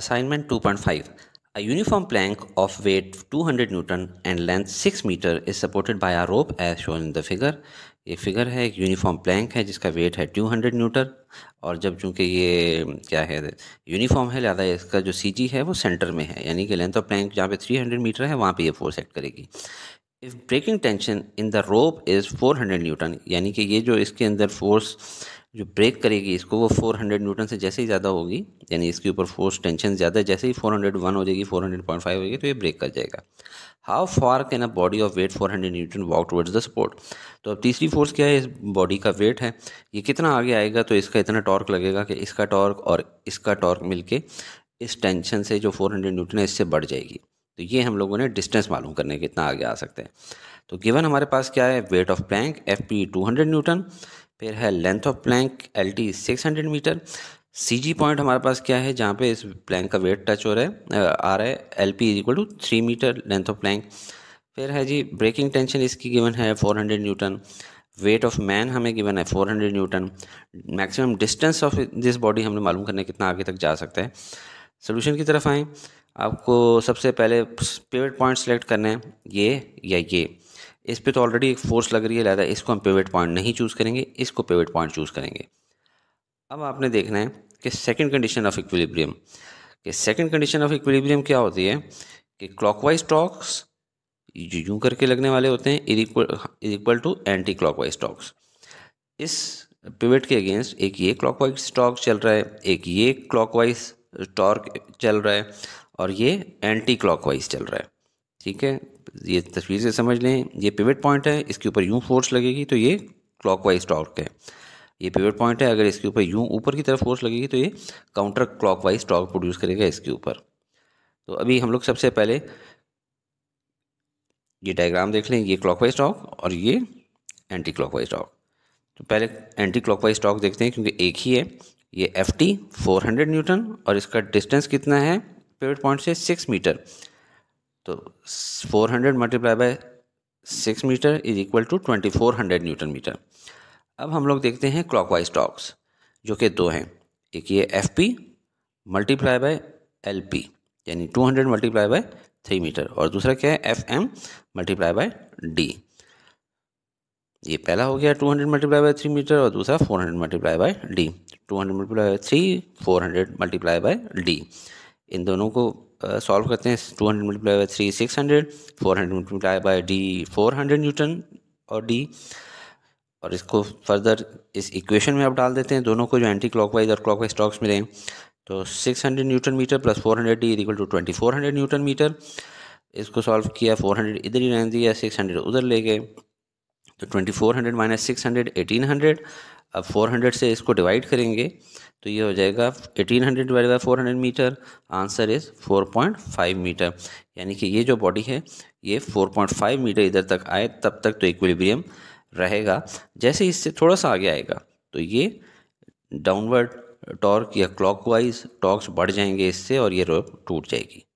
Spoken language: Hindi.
Five 2.5 A uniform plank of weight 200 Newton and length 6 meter is supported by a rope as shown in the figure. ये फिगर है एक यूनिफॉर्म प्लैंक है जिसका वेट है 200 न्यूटन और जब चूंकि ये क्या है यूनिफॉर्म है लिहाजा इसका जो सी जी है वो सेंटर में है यानी कि लेंथ ऑफ प्लैंक जहाँ पे थ्री हंड्रेड मीटर है वहाँ पर यह फोर्स एक्ट करेगी if breaking tension in the rope is four hundred newton यानी कि ये जो इसके अंदर फोर्स जो ब्रेक करेगी इसको वो 400 न्यूटन से जैसे ही ज़्यादा होगी यानी इसके ऊपर फोर्स टेंशन ज़्यादा जैसे ही 401 हो जाएगी 400.5 होगी तो ये ब्रेक कर जाएगा how far can a body of weight 400 newton walk towards the support तो अब तीसरी फोर्स क्या है इस बॉडी का वेट है ये कितना आगे आएगा तो इसका इतना टॉर्क लगेगा कि इसका टॉर्क और इसका टॉर्क के इस टेंशन से जो हंड्रेड न्यूटन है इससे बढ़ जाएगी तो ये हम लोगों ने डिस्टेंस मालूम करने के इतना आगे आ सकते हैं तो गिवन हमारे पास क्या है weight of plank F P two hundred newton फिर है length of plank L T six hundred metre C G point हमारे पास क्या है जहाँ पे इस प्लैंक का वेट टच हो रहा है आ रहा है L P is equal to three metre length of plank फिर है जी ब्रेकिंग टेंशन इसकी गिवन है four hundred newton weight of man हमें गिवन है four hundred newton maximum distance of this body हमने मालूम करने कितना आगे तक जा सकता है सोल्यूशन की तरफ आएँ आपको सबसे पहले पेवेट पॉइंट सेलेक्ट करना है ये या ये इस पर तो ऑलरेडी एक फोर्स लग रही है लिहाजा इसको हम पेवेट पॉइंट नहीं चूज़ करेंगे इसको पेवेट पॉइंट चूज़ करेंगे अब आपने देखना है कि सेकेंड कंडीशन ऑफ इक्विलिब्रियम कि सेकेंड कंडीशन ऑफ इक्विलिब्रियम क्या होती है कि क्लॉकवाइज टॉक्स स्टॉक्स यूं करके लगने वाले होते हैं is equal to anti clockwise torques इस पिवट के अगेंस्ट एक ये क्लॉकवाइज स्टॉक चल रहा है एक ये क्लॉकवाइज टॉर्क चल रहा है और ये एंटी क्लॉकवाइज चल रहा है ठीक है ये तस्वीर से समझ लें ये पिवट पॉइंट है इसके ऊपर यूँ फोर्स लगेगी तो ये वाइज टॉर्क है ये पिवट पॉइंट है अगर इसके ऊपर यूँ ऊपर की तरफ फोर्स लगेगी तो ये काउंटर वाइज टॉर्क प्रोड्यूस करेगा इसके ऊपर तो अभी हम लोग सबसे पहले ये डायग्राम देख लें ये वाइज टॉर्क और ये एंटी क्लॉकवाइज वाइज तो पहले एंटी वाइज टॉर्क देखते हैं क्योंकि एक ही है ये F T four hundred newton और इसका डिस्टेंस कितना है पिवट पॉइंट से सिक्स मीटर तो 400 hundred multiply by six metre is equal to 2400 newton metre अब हम लोग देखते हैं क्लॉकवाइज टॉक्स जो कि दो हैं एक ये F P multiply by L P यानी two hundred multiply by three metre और दूसरा क्या है F M multiply by D ये पहला हो गया two hundred multiply by three metre और दूसरा four hundred multiply by D two hundred multiply by three four hundred multiply by D इन दोनों को सॉल्व करते हैं two hundred multiply by three six hundred four hundred multiply by D four hundred newton और डी और इसको फर्दर इस इक्वेशन में आप डाल देते हैं दोनों को जो एंटी क्लॉकवाइज और क्लॉकवाइज स्टॉक्स मिले हैं तो 600 newton metre plus 400 hundred D equal to twenty four hundred newton metre इसको सॉल्व किया 400 इधर ही रहने दिया 600 उधर ले गए तो 2400 minus six hundred eighteen hundred अब 400 से इसको डिवाइड करेंगे तो ये हो जाएगा 1800 hundred divide by four metre answer is 4.5 metre यानी कि ये जो बॉडी है ये 4.5 मीटर इधर तक आए तब तक तो इक्विलिब्रियम रहेगा जैसे इससे थोड़ा सा आगे आएगा तो ये डाउनवर्ड टॉर्क या क्लॉकवाइज टॉर्क्स बढ़ जाएंगे इससे और ये रोप टूट जाएगी